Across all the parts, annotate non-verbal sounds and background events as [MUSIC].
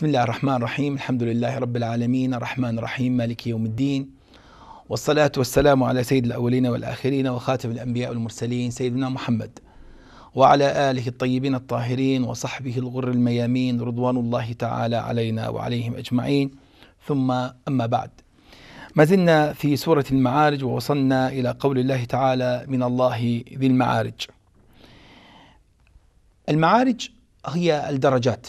بسم الله الرحمن الرحيم الحمد لله رب العالمين الرحمن الرحيم مالك يوم الدين والصلاة والسلام على سيد الأولين والآخرين وخاتم الأنبياء والمرسلين سيدنا محمد وعلى آله الطيبين الطاهرين وصحبه الغر الميامين رضوان الله تعالى علينا وعليهم أجمعين ثم أما بعد ما زلنا في سورة المعارج ووصلنا إلى قول الله تعالى من الله ذي المعارج المعارج هي الدرجات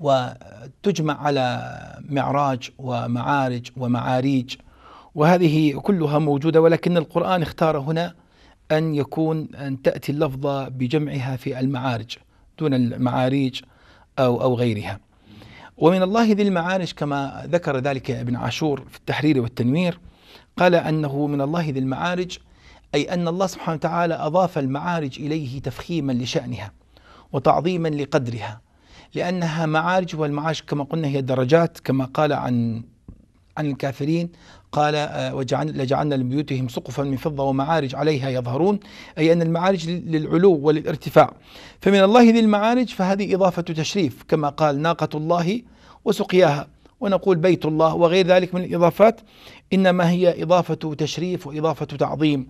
وتجمع على معراج ومعارج ومعاريج وهذه كلها موجودة ولكن القرآن اختار هنا أن يكون أن تأتي اللفظة بجمعها في المعارج دون المعاريج أو أو غيرها. ومن الله ذي المعارج كما ذكر ذلك ابن عاشور في التحرير والتنوير قال أنه من الله ذي المعارج أي أن الله سبحانه وتعالى أضاف المعارج إليه تفخيما لشأنها وتعظيما لقدرها لأنها معارج والمعارج كما قلنا هي درجات كما قال عن عن الكافرين قال آه، وجعلنا لجعلنا لبيوتهم سقفا من فضة ومعارج عليها يظهرون أي أن المعارج للعلو وللارتفاع فمن الله ذي المعارج فهذه إضافة تشريف كما قال ناقة الله وسقياها ونقول بيت الله وغير ذلك من الإضافات إنما هي إضافة تشريف وإضافة تعظيم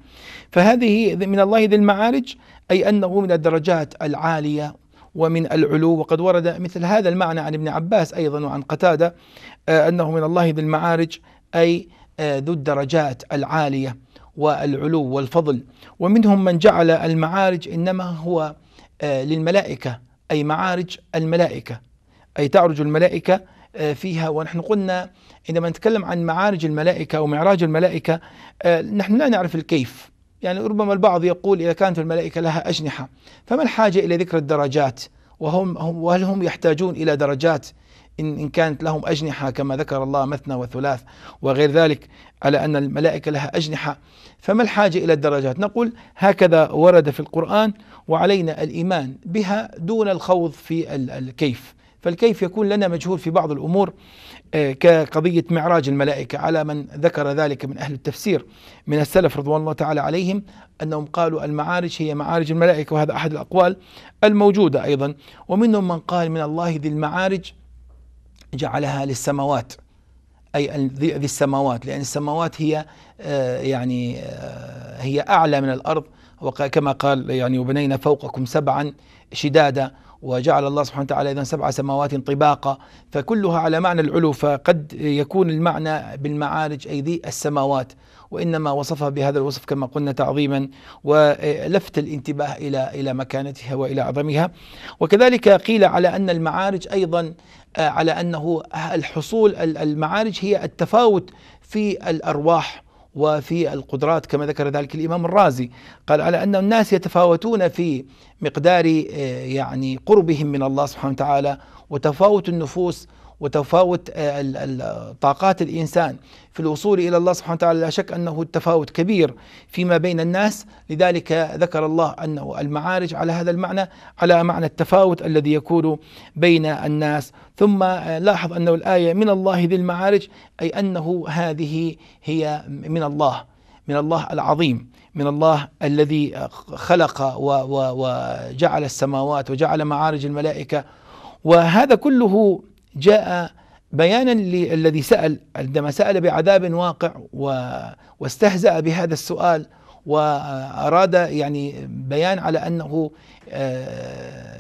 فهذه من الله ذي المعارج أي أنه من الدرجات العالية ومن العلو وقد ورد مثل هذا المعنى عن ابن عباس أيضا وعن قتادة آه، أنه من الله ذي المعارج أي آه، ذو الدرجات العالية والعلو والفضل ومنهم من جعل المعارج إنما هو آه، للملائكة أي معارج الملائكة أي تعرج الملائكة فيها ونحن قلنا عندما نتكلم عن معارج الملائكة أو معراج الملائكة نحن لا نعرف الكيف يعني ربما البعض يقول إذا كانت الملائكة لها أجنحة فما الحاجة إلى ذكر الدرجات وهم هم وهل هم يحتاجون إلى درجات إن, إن كانت لهم أجنحة كما ذكر الله مثنى وثلاث وغير ذلك على أن الملائكة لها أجنحة فما الحاجة إلى الدرجات نقول هكذا ورد في القرآن وعلينا الإيمان بها دون الخوض في الكيف فالكيف يكون لنا مجهول في بعض الأمور آه، كقضية معراج الملائكة على من ذكر ذلك من أهل التفسير من السلف رضوان الله تعالى عليهم أنهم قالوا المعارج هي معارج الملائكة وهذا أحد الأقوال الموجودة أيضا ومنهم من قال من الله ذي المعارج جعلها للسماوات أي ذي السماوات لأن السماوات هي آه، يعني آه، هي أعلى من الأرض وكما قال يعني وبنينا فوقكم سبعا شدادا وجعل الله سبحانه وتعالى إذا سبع سماوات طباقا فكلها على معنى العلو فقد يكون المعنى بالمعارج أي ذي السماوات وإنما وصفها بهذا الوصف كما قلنا تعظيما ولفت الانتباه إلى إلى مكانتها وإلى عظمها وكذلك قيل على أن المعارج أيضا آه، على أنه الحصول المعارج هي التفاوت في الأرواح وفي القدرات كما ذكر ذلك الامام الرازي قال على ان الناس يتفاوتون في مقدار آه، يعني قربهم من الله سبحانه وتعالى وتفاوت النفوس وتفاوت آه، طاقات الإنسان في الوصول إلى الله سبحانه وتعالى لا شك أنه التفاوت كبير فيما بين الناس لذلك ذكر الله أنه المعارج على هذا المعنى على معنى التفاوت الذي يكون بين الناس ثم آه، لاحظ أنه الآية من الله ذي المعارج أي أنه هذه هي من الله من الله العظيم من الله الذي خلق وجعل السماوات وجعل معارج الملائكه وهذا كله جاء بيانا للذي سأل عندما سأل بعذاب واقع واستهزأ بهذا السؤال وأراد يعني بيان على أنه آه،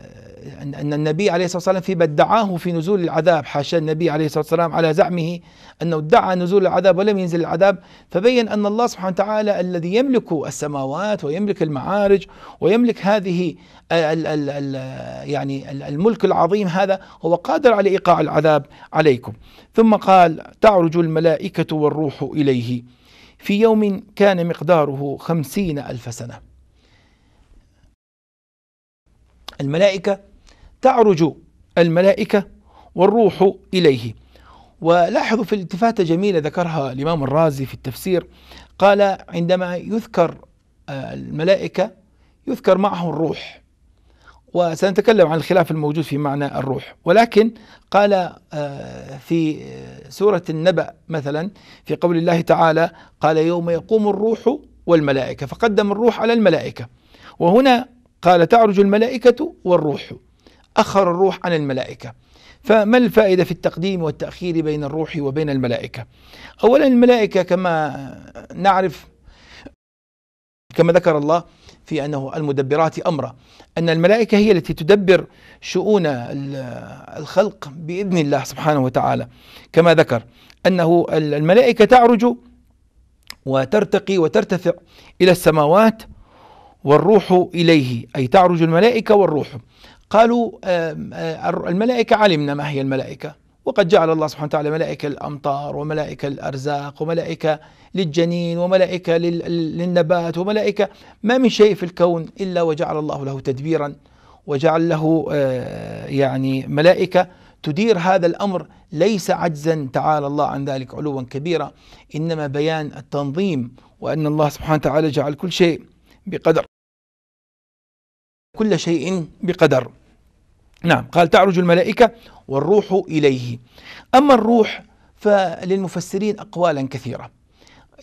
أن النبي عليه الصلاة والسلام فيما ادعاه في نزول العذاب حاشا النبي عليه الصلاة والسلام على زعمه أنه ادعى نزول العذاب ولم ينزل العذاب فبين أن الله سبحانه وتعالى الذي يملك السماوات ويملك المعارج ويملك هذه ال ال ال يعني الملك العظيم هذا هو قادر على إيقاع العذاب عليكم ثم قال تعرج الملائكة والروح إليه في يوم كان مقداره خمسين ألف سنة الملائكة تعرج الملائكة والروح إليه ولاحظوا في التفاتة جميلة ذكرها الإمام الرازي في التفسير قال عندما يذكر آه، الملائكة يذكر معه الروح وسنتكلم عن الخلاف الموجود في معنى الروح ولكن قال آه، في آه، سورة النبأ مثلا في قول الله تعالى قال يوم يقوم الروح والملائكة فقدم الروح على الملائكة وهنا قال تعرج الملائكة والروح أخر الروح عن الملائكة فما الفائدة في التقديم والتأخير بين الروح وبين الملائكة أولا الملائكة كما نعرف كما ذكر الله في انه المدبرات امرا ان الملائكه هي التي تدبر شؤون الخلق باذن الله سبحانه وتعالى كما ذكر انه الملائكه تعرج وترتقي وترتفع الى السماوات والروح اليه اي تعرج الملائكه والروح قالوا الملائكة علمنا ما هي الملائكة وقد جعل الله سبحانه وتعالى ملائكة الأمطار وملائكة الأرزاق وملائكة للجنين وملائكة للنبات وملائكة ما من شيء في الكون إلا وجعل الله له تدبيرا وجعل له يعني ملائكة تدير هذا الأمر ليس عجزا تعالى الله عن ذلك علوا كبيرا إنما بيان التنظيم وأن الله سبحانه وتعالى جعل كل شيء بقدر كل شيء بقدر نعم قال تعرج الملائكة والروح إليه أما الروح فللمفسرين أقوالا كثيرة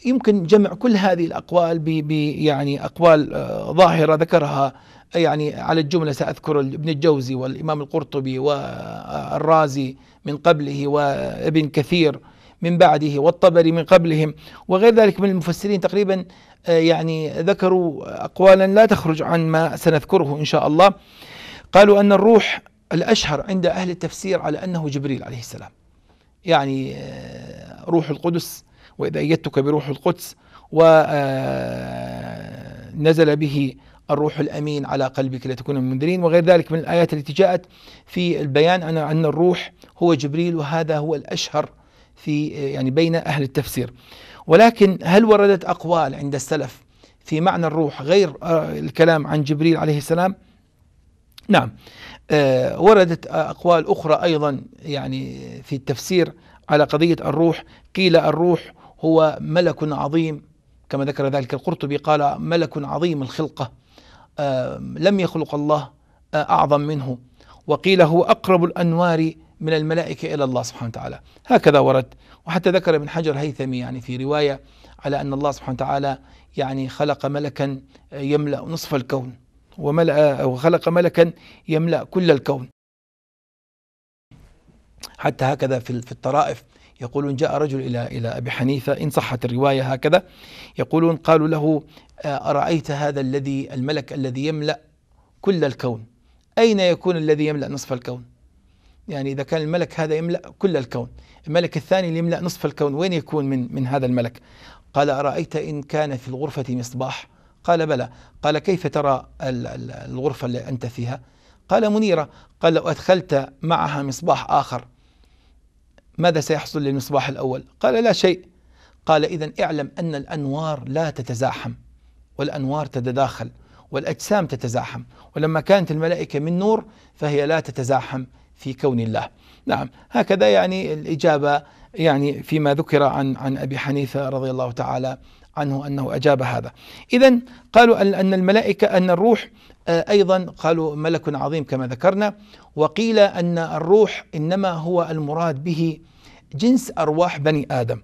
يمكن جمع كل هذه الأقوال ب يعني أقوال آه، ظاهرة ذكرها يعني على الجملة سأذكر ابن الجوزي والإمام القرطبي والرازي من قبله وابن كثير من بعده والطبري من قبلهم وغير ذلك من المفسرين تقريبا آه، يعني ذكروا أقوالا لا تخرج عن ما سنذكره إن شاء الله قالوا أن الروح الأشهر عند أهل التفسير على أنه جبريل عليه السلام يعني آه، روح القدس وإذا أيدتك بروح القدس ونزل آه، به الروح الامين على قلبك لتكون من المنذرين وغير ذلك من الايات التي جاءت في البيان عن ان الروح هو جبريل وهذا هو الاشهر في يعني بين أهل التفسير ولكن هل وردت أقوال عند السلف في معنى الروح غير آه، الكلام عن جبريل عليه السلام نعم آه، وردت أقوال أخرى أيضا يعني في التفسير على قضية الروح قيل الروح هو ملك عظيم كما ذكر ذلك القرطبي قال ملك عظيم الخلقة آه، لم يخلق الله أعظم منه وقيل هو أقرب الأنوار من الملائكة إلى الله سبحانه وتعالى هكذا ورد وحتى ذكر ابن حجر هيثمي يعني في رواية على أن الله سبحانه وتعالى يعني خلق ملكا يملأ نصف الكون وملأ وخلق ملكا يملأ كل الكون حتى هكذا في في الطرائف يقولون جاء رجل إلى إلى أبي حنيفة إن صحت الرواية هكذا يقولون قالوا له آه، أرأيت هذا الذي الملك الذي يملأ كل الكون أين يكون الذي يملأ نصف الكون يعني إذا كان الملك هذا يملأ كل الكون الملك الثاني اللي يملأ نصف الكون وين يكون من, من هذا الملك قال أرأيت إن كان في الغرفة مصباح قال بلى قال كيف ترى الغرفة اللي أنت فيها قال منيرة قال لو أدخلت معها مصباح آخر ماذا سيحصل للمصباح الأول قال لا شيء قال إذا اعلم أن الأنوار لا تتزاحم والأنوار تتداخل والأجسام تتزاحم ولما كانت الملائكة من نور فهي لا تتزاحم في كون الله نعم هكذا يعني الإجابة يعني فيما ذكر عن عن أبي حنيفة رضي الله تعالى عنه أنه أجاب هذا إذا قالوا أن الملائكة أن الروح آه، أيضا قالوا ملك عظيم كما ذكرنا وقيل أن الروح إنما هو المراد به جنس أرواح بني آدم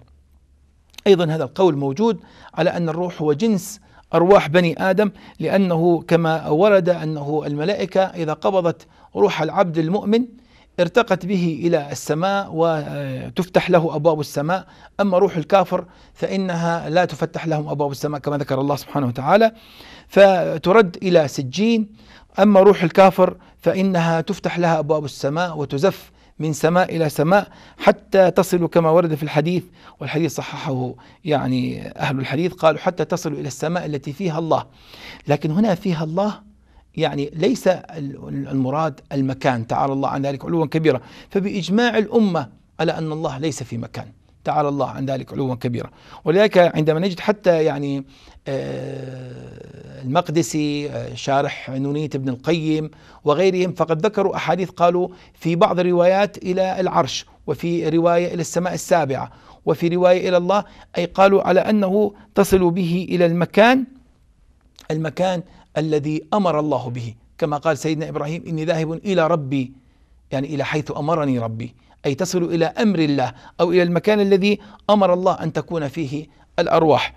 أيضا هذا القول موجود على أن الروح هو جنس أرواح بني آدم لأنه كما ورد أنه الملائكة إذا قبضت روح العبد المؤمن ارتقت به إلى السماء وتفتح له أبواب السماء أما روح الكافر فإنها لا تفتح لهم أبواب السماء كما ذكر الله سبحانه وتعالى فترد إلى سجين أما روح الكافر فإنها تفتح لها أبواب السماء وتزف من سماء إلى سماء حتى تصل كما ورد في الحديث والحديث صححه يعني أهل الحديث قالوا حتى تصل إلى السماء التي فيها الله لكن هنا فيها الله يعني ليس المراد المكان تعالى الله عن ذلك علوا كبيرا فبإجماع الأمة على أن الله ليس في مكان تعالى الله عن ذلك علوا كبيرا ولذلك عندما نجد حتى يعني آه، المقدسي آه، شارح نونية ابن القيم وغيرهم فقد ذكروا أحاديث قالوا في بعض الروايات إلى العرش وفي رواية إلى السماء السابعة وفي رواية إلى الله أي قالوا على أنه تصل به إلى المكان المكان الذي امر الله به كما قال سيدنا ابراهيم اني ذاهب الى ربي يعني الى حيث امرني ربي اي تصل الى امر الله او الى المكان الذي امر الله ان تكون فيه الارواح.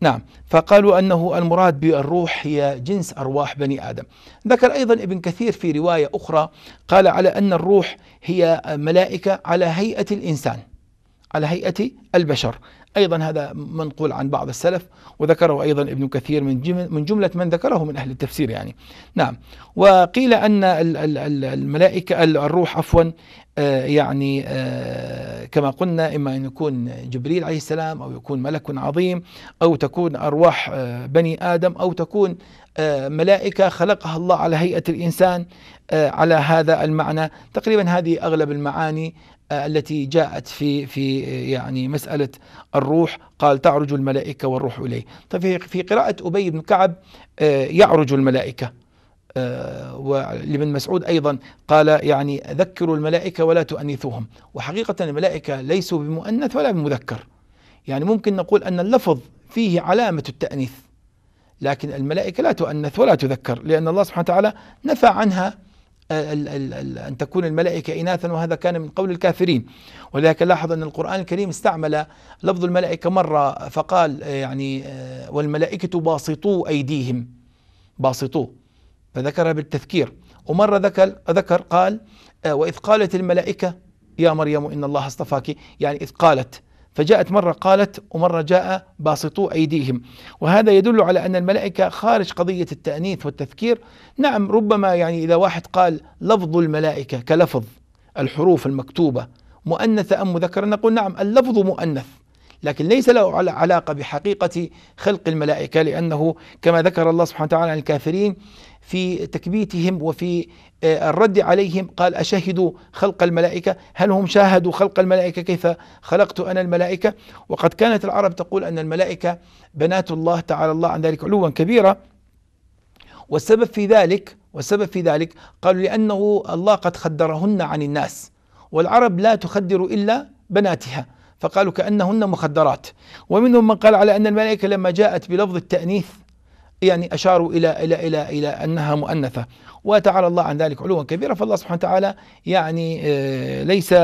نعم فقالوا انه المراد بالروح هي جنس ارواح بني ادم. ذكر ايضا ابن كثير في روايه اخرى قال على ان الروح هي ملائكه على هيئه الانسان على هيئه البشر أيضا هذا منقول عن بعض السلف وذكره أيضا ابن كثير من من جملة من ذكره من أهل التفسير يعني نعم وقيل أن الملائكة الروح عفوا آه، يعني آه، كما قلنا إما أن يكون جبريل عليه السلام أو يكون ملك عظيم أو تكون أرواح آه، بني آدم أو تكون ملائكة خلقها الله على هيئة الإنسان على هذا المعنى تقريبا هذه أغلب المعاني آه، التي جاءت في في آه، يعني مسألة الروح قال تعرج الملائكة والروح إليه طيب في قراءة أبي بن كعب آه، يعرج الملائكة ولابن مسعود أيضا قال يعني ذكروا الملائكة ولا تؤنثوهم وحقيقة الملائكة ليسوا بمؤنث ولا بمذكر يعني ممكن نقول أن اللفظ فيه علامة التأنيث لكن الملائكة لا تؤنث ولا تذكر لأن الله سبحانه وتعالى نفى عنها أن تكون الملائكة إناثا وهذا كان من قول الكافرين ولذلك لاحظ أن القرآن الكريم استعمل لفظ الملائكة مرة فقال آه، يعني آه، والملائكة باسطوا أيديهم باسطوا فذكرها بالتذكير ومرة ذكر, ذكر قال آه، وإذ قالت الملائكة يا مريم إن الله اصطفاك يعني إذ قالت فجاءت مرة قالت ومرة جاء باسطو أيديهم وهذا يدل على أن الملائكة خارج قضية التأنيث والتذكير نعم ربما يعني إذا واحد قال لفظ الملائكة كلفظ الحروف المكتوبة مؤنثة أم مذكرة نقول نعم اللفظ مؤنث لكن ليس له علاقة بحقيقة خلق الملائكة لأنه كما ذكر الله سبحانه وتعالى عن الكافرين في تكبيتهم وفي آه، الرد عليهم قال أشهدوا خلق الملائكة هل هم شاهدوا خلق الملائكة كيف خلقت أنا الملائكة وقد كانت العرب تقول أن الملائكة بنات الله تعالى الله عن ذلك علوا كبيرا والسبب في ذلك والسبب في ذلك قالوا لأنه الله قد خدرهن عن الناس والعرب لا تخدر إلا بناتها فقالوا كأنهن مخدرات ومنهم من قال على أن الملائكة لما جاءت بلفظ التأنيث يعني أشاروا إلى إلى إلى إلى أنها مؤنثة وتعالى الله عن ذلك علوا كبيرا فالله سبحانه وتعالى يعني آه، ليس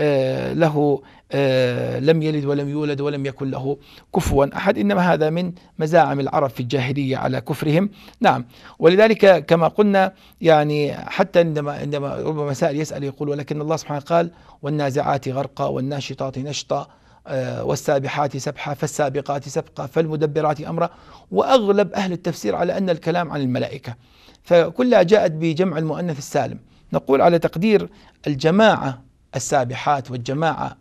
آه، له آه، لم يلد ولم يولد ولم يكن له كفوا أحد إنما هذا من مزاعم العرب في الجاهلية على كفرهم نعم ولذلك كما قلنا يعني حتى عندما عندما ربما سائل يسأل يقول ولكن الله سبحانه قال والنازعات غرقا والناشطات نشطا آه، والسابحات سبحا فالسابقات سبقا فالمدبرات امرا واغلب اهل التفسير على ان الكلام عن الملائكه فكلها جاءت بجمع المؤنث السالم نقول على تقدير الجماعه السابحات والجماعه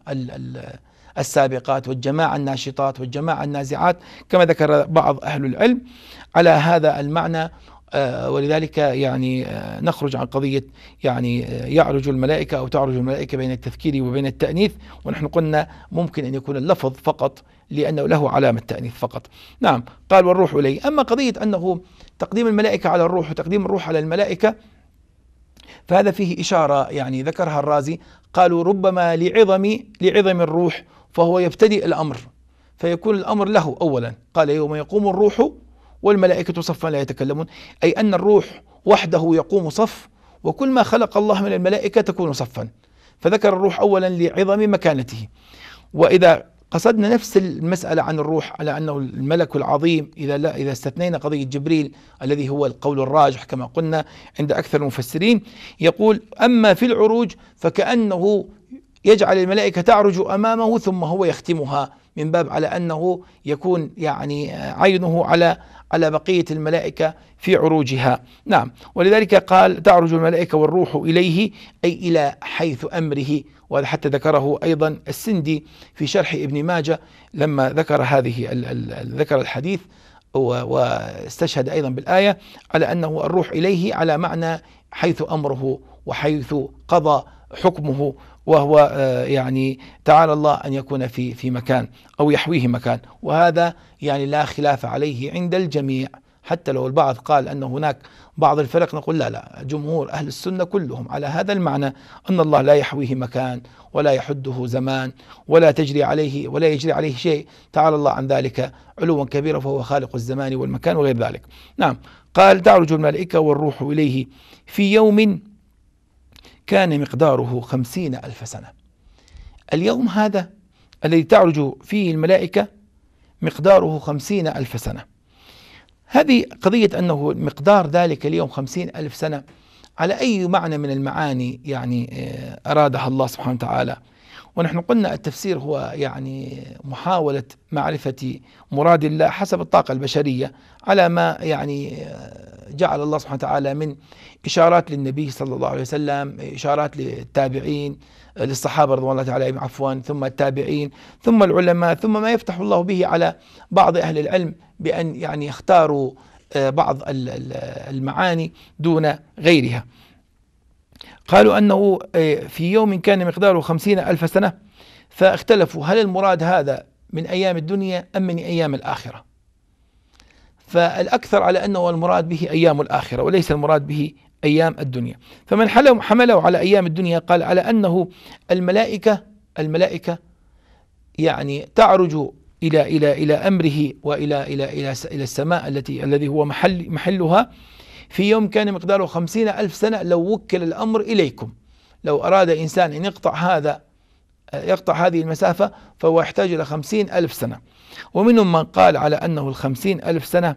السابقات والجماعه الناشطات والجماعه النازعات كما ذكر بعض اهل العلم على هذا المعنى آه، ولذلك يعني آه، نخرج عن قضية يعني آه، يعرج الملائكة أو تعرج الملائكة بين التذكير وبين التأنيث ونحن قلنا ممكن أن يكون اللفظ فقط لأنه له علامة تأنيث فقط نعم قال والروح إليه أما قضية أنه تقديم الملائكة على الروح وتقديم الروح على الملائكة فهذا فيه إشارة يعني ذكرها الرازي قالوا ربما لعظم لعظم الروح فهو يبتدئ الأمر فيكون الأمر له أولا قال يوم يقوم الروح والملائكة صفا لا يتكلمون أي أن الروح وحده يقوم صف وكل ما خلق الله من الملائكة تكون صفا فذكر الروح أولا لعظم مكانته وإذا قصدنا نفس المسألة عن الروح على أنه الملك العظيم إذا لا إذا استثنينا قضية جبريل الذي هو القول الراجح كما قلنا عند أكثر المفسرين يقول أما في العروج فكأنه يجعل الملائكة تعرج أمامه ثم هو يختمها من باب على أنه يكون يعني عينه على على بقية الملائكة في عروجها نعم ولذلك قال تعرج الملائكة والروح إليه أي إلى حيث أمره وهذا حتى ذكره أيضا السندي في شرح ابن ماجة لما ذكر هذه ذكر الحديث واستشهد أيضا بالآية على أنه الروح إليه على معنى حيث أمره وحيث قضى حكمه وهو آه، يعني تعالى الله أن يكون في في مكان أو يحويه مكان وهذا يعني لا خلاف عليه عند الجميع حتى لو البعض قال أن هناك بعض الفرق نقول لا لا جمهور أهل السنة كلهم على هذا المعنى أن الله لا يحويه مكان ولا يحده زمان ولا تجري عليه ولا يجري عليه شيء تعالى الله عن ذلك علوا كبيرا فهو خالق الزمان والمكان وغير ذلك نعم قال تعرج الملائكة والروح إليه في يوم كان مقداره خمسين ألف سنة اليوم هذا الذي تعرج فيه الملائكة مقداره خمسين ألف سنة هذه قضية أنه مقدار ذلك اليوم خمسين ألف سنة على أي معنى من المعاني يعني آه، أرادها الله سبحانه وتعالى ونحن قلنا التفسير هو يعني محاولة معرفة مراد الله حسب الطاقة البشرية على ما يعني جعل الله سبحانه وتعالى من إشارات للنبي صلى الله عليه وسلم إشارات للتابعين للصحابة رضوان الله تعالى عفوا ثم التابعين ثم العلماء ثم ما يفتح الله به على بعض أهل العلم بأن يعني يختاروا آه، بعض المعاني دون غيرها قالوا أنه إيه، في يوم كان مقداره خمسين ألف سنة فاختلفوا هل المراد هذا من أيام الدنيا أم من أيام الآخرة فالأكثر على أنه المراد به أيام الآخرة وليس المراد به أيام الدنيا فمن حمله على أيام الدنيا قال على أنه الملائكة الملائكة يعني تعرج إلى إلى إلى أمره وإلى إلى إلى إلى السماء التي الذي هو محل محلها في يوم كان مقداره خمسين ألف سنة لو وكل الأمر إليكم لو أراد إنسان أن يقطع هذا يقطع هذه المسافة فهو يحتاج إلى خمسين ألف سنة ومنهم من قال على أنه الخمسين ألف سنة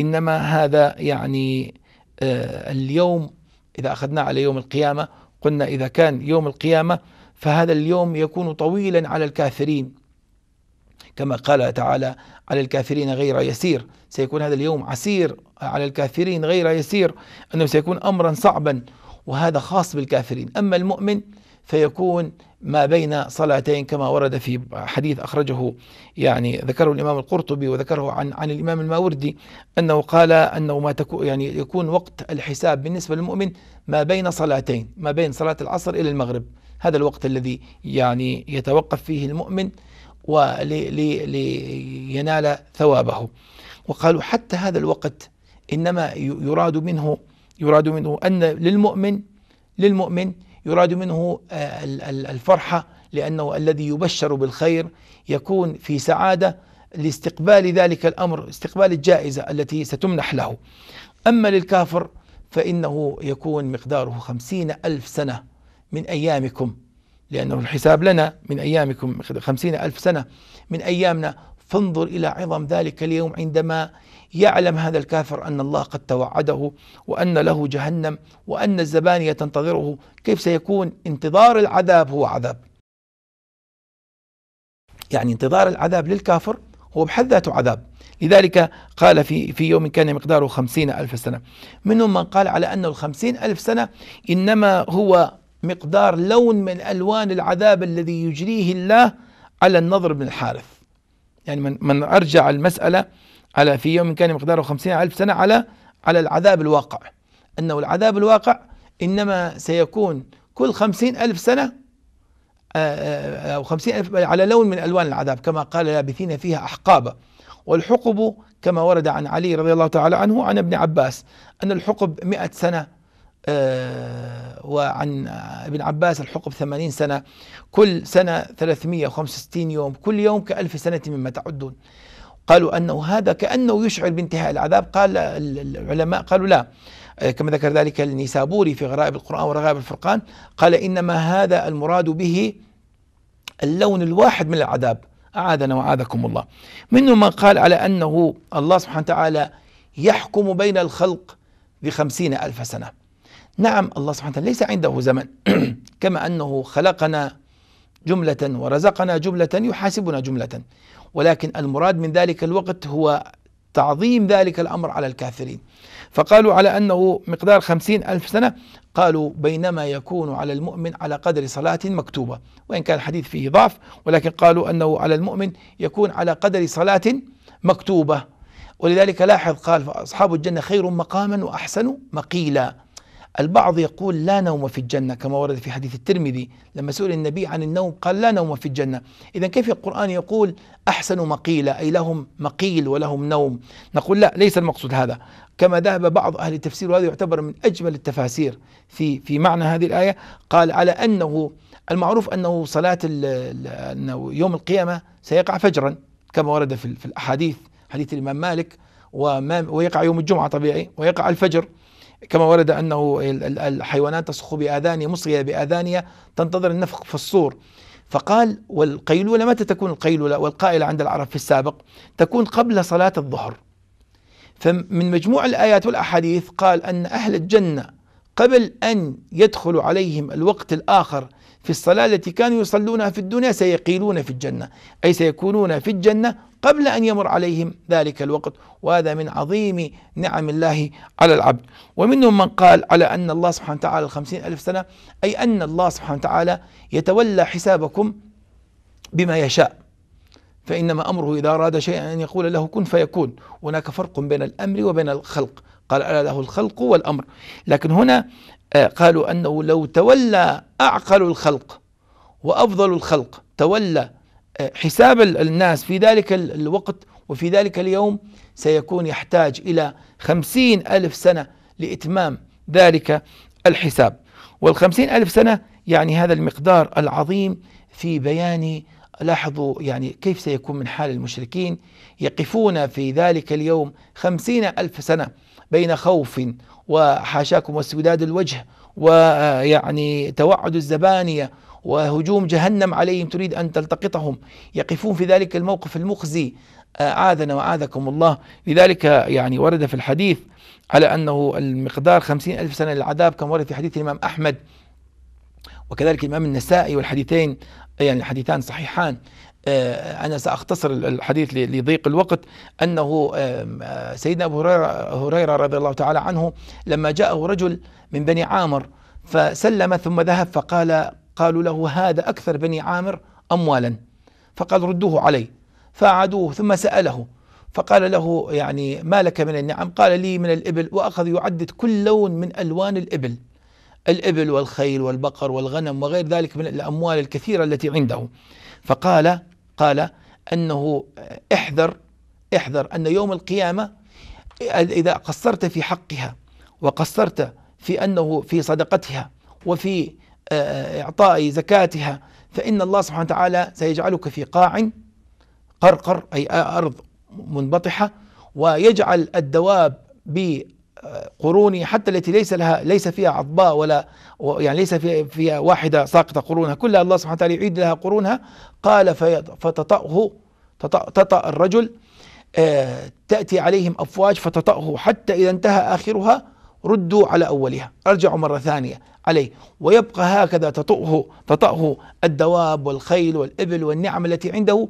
إنما هذا يعني آه، اليوم إذا أخذنا على يوم القيامة قلنا إذا كان يوم القيامة فهذا اليوم يكون طويلا على الكافرين كما قال تعالى على الكافرين غير يسير سيكون هذا اليوم عسير على الكافرين غير يسير أنه سيكون أمرا صعبا وهذا خاص بالكافرين أما المؤمن فيكون ما بين صلاتين كما ورد في حديث أخرجه يعني ذكره الإمام القرطبي وذكره عن عن الإمام الماوردي أنه قال أنه ما تكون يعني يكون وقت الحساب بالنسبة للمؤمن ما بين صلاتين ما بين صلاة العصر إلى المغرب هذا الوقت الذي يعني يتوقف فيه المؤمن ولينال ثوابه وقالوا حتى هذا الوقت إنما يراد منه يراد منه أن للمؤمن للمؤمن يراد منه آه، الفرحة لأنه الذي يبشر بالخير يكون في سعادة لاستقبال ذلك الأمر استقبال الجائزة التي ستمنح له أما للكافر فإنه يكون مقداره خمسين ألف سنة من أيامكم لأنه الحساب لنا من أيامكم خمسين ألف سنة من أيامنا فانظر الى عظم ذلك اليوم عندما يعلم هذا الكافر ان الله قد توعده وان له جهنم وان الزبانيه تنتظره كيف سيكون انتظار العذاب هو عذاب يعني انتظار العذاب للكافر هو بحد ذاته عذاب لذلك قال في في يوم كان مقداره خمسين ألف سنة منهم من قال على أنه الخمسين ألف سنة إنما هو مقدار لون من ألوان العذاب الذي يجريه الله على النضر بن الحارث يعني من, من أرجع المسألة على في يوم كان مقداره خمسين ألف سنة على على العذاب الواقع أنه العذاب الواقع إنما سيكون كل خمسين ألف سنة آه، آه، آه، أو خمسين ألف على لون من ألوان العذاب كما قال لابثين فيها أحقابا والحقب كما ورد عن علي رضي الله تعالى عنه عن ابن عباس أن الحقب مئة سنة آه، وعن ابن عباس الحقب 80 سنة كل سنة 365 يوم كل يوم كألف سنة مما تعدون قالوا أنه هذا كأنه يشعر بانتهاء العذاب قال العلماء قالوا لا آه، كما ذكر ذلك النيسابوري في غرائب القرآن ورغائب الفرقان قال إنما هذا المراد به اللون الواحد من العذاب أعاذنا وأعاذكم الله منهم من قال على أنه الله سبحانه وتعالى يحكم بين الخلق بخمسين ألف سنة نعم الله سبحانه وتعالى ليس عنده زمن [CLEARS THROAT] كما أنه خلقنا جملة ورزقنا جملة يحاسبنا جملة ولكن المراد من ذلك الوقت هو تعظيم ذلك الأمر على الكافرين فقالوا على أنه مقدار خمسين ألف سنة قالوا بينما يكون على المؤمن على قدر صلاة مكتوبة وإن كان الحديث فيه ضعف ولكن قالوا أنه على المؤمن يكون على قدر صلاة مكتوبة ولذلك لاحظ قال أصحاب الجنة خير مقاما وأحسن مقيلا البعض يقول لا نوم في الجنة كما ورد في حديث الترمذي لما سئل النبي عن النوم قال لا نوم في الجنة إذا كيف القرآن يقول أحسن مقيلة أي لهم مقيل ولهم نوم نقول لا ليس المقصود هذا كما ذهب بعض أهل التفسير وهذا يعتبر من أجمل التفاسير في في معنى هذه الآية قال على أنه المعروف أنه صلاة أنه يوم القيامة سيقع فجرا كما ورد في الأحاديث حديث الإمام مالك ويقع يوم الجمعة طبيعي ويقع الفجر كما ورد أنه الحيوانات تصخ بآذانها مصغية بآذانها تنتظر النفخ في الصور فقال والقيلولة متى تكون القيلولة والقائلة عند العرب في السابق تكون قبل صلاة الظهر فمن مجموع الآيات والأحاديث قال أن أهل الجنة قبل أن يدخل عليهم الوقت الآخر في الصلاة التي كانوا يصلونها في الدنيا سيقيلون في الجنة أي سيكونون في الجنة قبل أن يمر عليهم ذلك الوقت وهذا من عظيم نعم الله على العبد ومنهم من قال على أن الله سبحانه وتعالى الخمسين ألف سنة أي أن الله سبحانه وتعالى يتولى حسابكم بما يشاء فإنما أمره إذا أراد شيئا أن يقول له كن فيكون هناك فرق بين الأمر وبين الخلق قال ألا له الخلق والأمر لكن هنا آه، قالوا أنه لو تولى أعقل الخلق وأفضل الخلق تولى آه، حساب الناس في ذلك الوقت وفي ذلك اليوم سيكون يحتاج إلى خمسين ألف سنة لإتمام ذلك الحساب والخمسين ألف سنة يعني هذا المقدار العظيم في بيان لاحظوا يعني كيف سيكون من حال المشركين يقفون في ذلك اليوم خمسين ألف سنة بين خوف وحاشاكم واسوداد الوجه ويعني توعد الزبانية وهجوم جهنم عليهم تريد أن تلتقطهم يقفون في ذلك الموقف المخزي آه، آذنا وآذكم الله لذلك يعني ورد في الحديث على أنه المقدار خمسين ألف سنة للعذاب كما ورد في حديث الإمام أحمد وكذلك الإمام النسائي والحديثين يعني الحديثان صحيحان آه، أنا سأختصر الحديث لضيق الوقت أنه آه، سيدنا أبو هريرة, هريرة رضي الله تعالى عنه لما جاءه رجل من بني عامر فسلم ثم ذهب فقال قالوا له هذا أكثر بني عامر أموالا فقال ردوه علي فأعادوه ثم سأله فقال له يعني ما لك من النعم قال لي من الإبل وأخذ يعدد كل لون من ألوان الإبل الإبل والخيل والبقر والغنم وغير ذلك من الأموال الكثيرة التي عنده فقال قال أنه احذر احذر أن يوم القيامة إذا قصرت في حقها وقصرت في أنه في صدقتها وفي آه، آه، إعطاء زكاتها فإن الله سبحانه وتعالى سيجعلك في قاع قرقر أي أرض منبطحة ويجعل الدواب قروني حتى التي ليس لها ليس فيها عضباء ولا يعني ليس فيها, فيها واحده ساقطه قرونها كلها الله سبحانه وتعالى يعيد لها قرونها قال فتطأه تطأ الرجل آه، تأتي عليهم أفواج فتطأه حتى إذا انتهى آخرها ردوا على أولها أرجعوا مرة ثانية عليه ويبقى هكذا تطأه تطأه الدواب والخيل والإبل والنعم التي عنده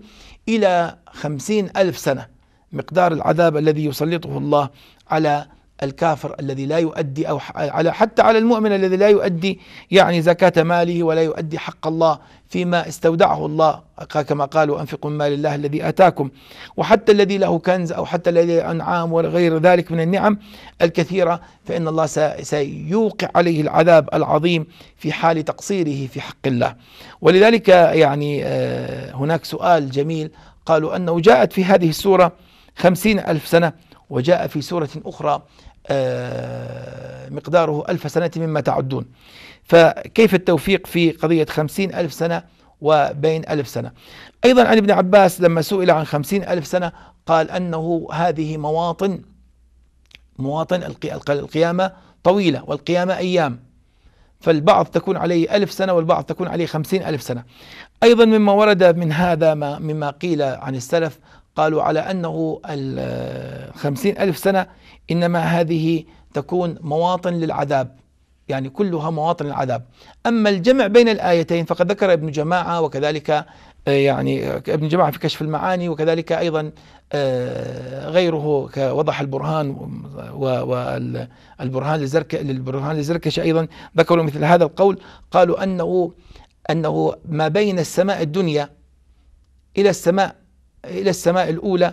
إلى خمسين ألف سنة مقدار العذاب الذي يسلطه الله على الكافر الذي لا يؤدي أو على حتى على المؤمن الذي لا يؤدي يعني زكاة ماله ولا يؤدي حق الله فيما استودعه الله كما قالوا أنفقوا من مال الله الذي آتاكم وحتى الذي له كنز أو حتى الذي أنعام وغير ذلك من النعم الكثيرة فإن الله سيوقع عليه العذاب العظيم في حال تقصيره في حق الله ولذلك يعني آه، هناك سؤال جميل قالوا أنه جاءت في هذه السورة خمسين ألف سنة وجاء في سورة أخرى آه، مقداره ألف سنة مما تعدون فكيف التوفيق في قضية خمسين ألف سنة وبين ألف سنة أيضا عن ابن عباس لما سئل عن خمسين ألف سنة قال أنه هذه مواطن مواطن القيامة طويلة والقيامة أيام فالبعض تكون عليه ألف سنة والبعض تكون عليه خمسين ألف سنة أيضا مما ورد من هذا ما مما قيل عن السلف قالوا على أنه الخمسين ألف سنة إنما هذه تكون مواطن للعذاب يعني كلها مواطن العذاب أما الجمع بين الآيتين فقد ذكر ابن جماعة وكذلك آه، يعني ابن جماعة في كشف المعاني وكذلك أيضا آه، غيره كوضح البرهان والبرهان للزرك للبرهان للزركش أيضا ذكروا مثل هذا القول قالوا أنه أنه ما بين السماء الدنيا إلى السماء إلى السماء الأولى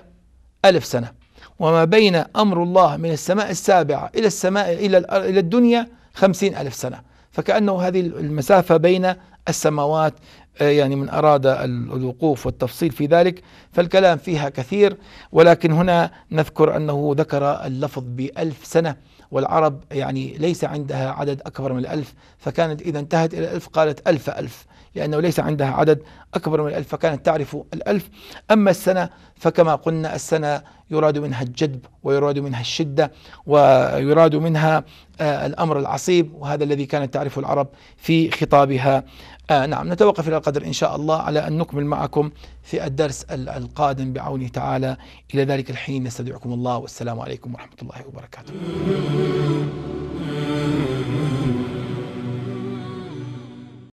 ألف سنة وما بين أمر الله من السماء السابعة إلى السماء إلى إلى الدنيا خمسين ألف سنة فكأنه هذه المسافة بين السماوات آه، يعني من أراد الوقوف والتفصيل في ذلك فالكلام فيها كثير ولكن هنا نذكر أنه ذكر اللفظ بألف سنة والعرب يعني ليس عندها عدد أكبر من الألف فكانت إذا انتهت إلى الألف قالت ألف ألف لأنه ليس عندها عدد أكبر من الألف فكانت تعرف الألف أما السنة فكما قلنا السنة يراد منها الجدب ويراد منها الشدة ويراد منها آه، الأمر العصيب وهذا الذي كانت تعرفه العرب في خطابها آه نعم نتوقف إلى القدر إن شاء الله على أن نكمل معكم في الدرس القادم بعونه تعالى إلى ذلك الحين نستودعكم الله والسلام عليكم ورحمة الله وبركاته